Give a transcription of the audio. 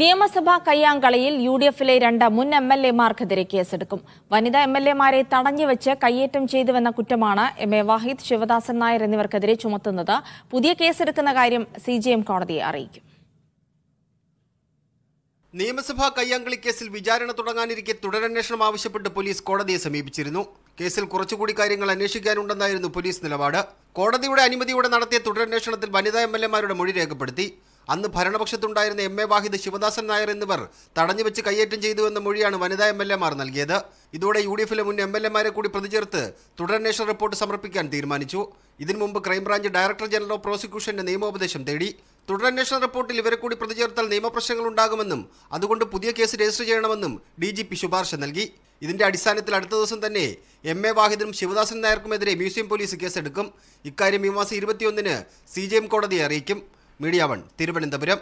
നിയമസഭാ കയ്യാങ്കളിയിൽ U D എഫിലെ രണ്ട് മുൻ എം എൽ എമാർക്കെതിരെ കേസെടുക്കും വനിതാ എം എൽ എമാരെ തടഞ്ഞുവെച്ച് കയ്യേറ്റം ചെയ്തുവെന്ന കുറ്റമാണ് എം എ വാഹിദ് ശിവദാസൻ നായർ എന്നിവർക്കെതിരെ ചുമത്തുന്നത് പുതിയ കേസെടുക്കുന്ന കാര്യം സി ജി എം കോടതിയെ അറിയിക്കും നിയമസഭാ കയ്യാങ്കളി കേസിൽ വിചാരണ തുടങ്ങാനിരിക്കെ തുടരന്വേഷണം ആവശ്യപ്പെട്ട് പോലീസ് കോടതിയെ സമീപിച്ചിരുന്നു കേസിൽ കുറച്ചുകൂടി കാര്യങ്ങൾ അന്വേഷിക്കാനുണ്ടെന്നായിരുന്നു പോലീസ് നിലപാട് കോടതിയുടെ അനുമതിയോടെ നടത്തിയ തുടരന്വേഷണത്തിൽ വനിതാ എം എൽ എമാരുടെ മൊഴി രേഖപ്പെടുത്തി അന്ന് ഭരണപക്ഷത്തുണ്ടായിരുന്ന എം എ വാഹിദ് ശിവദാസൻ നായർ എന്നിവർ തടഞ്ഞുവെച്ച് കയ്യേറ്റം ചെയ്തുവെന്ന മൊഴിയാണ് വനിതാ എം എൽ എമാർ നൽകിയത് ഇതോടെ യു ഡി എഫിലെ മുൻ എം എൽ എമാരെ കൂടി പ്രതിചേർത്ത് തുടരന്വേഷണ റിപ്പോർട്ട് സമർപ്പിക്കാൻ തീരുമാനിച്ചു ഇതിനു മുമ്പ് ക്രൈംബ്രാഞ്ച് ഡയറക്ടർ ജനറൽ ഓഫ് പ്രോസിക്യൂഷന്റെ നിയമോപദേശം തേടി തുടരന്വേഷണ റിപ്പോർട്ടിൽ ഇവരെ കൂടി പ്രതിചേർത്താൽ നിയമപ്രശ്നങ്ങൾ ഉണ്ടാകുമെന്നും അതുകൊണ്ട് പുതിയ കേസ് രജിസ്റ്റർ ചെയ്യണമെന്നും ഡി ജി പി ശുപാർശ നൽകി ഇതിന്റെ അടിസ്ഥാനത്തിൽ അടുത്ത ദിവസം തന്നെ എം എ വാഹിദിനും ശിവദാസൻ നായർക്കുമെതിരെ മ്യൂസിയം പോലീസ് കേസെടുക്കും ഇക്കാര്യം ഈ മാസം ഇരുപത്തിയൊന്നിന് സി ജെ എം കോടതിയെ അറിയിക്കും മീഡിയ വൺ തിരുവനന്തപുരം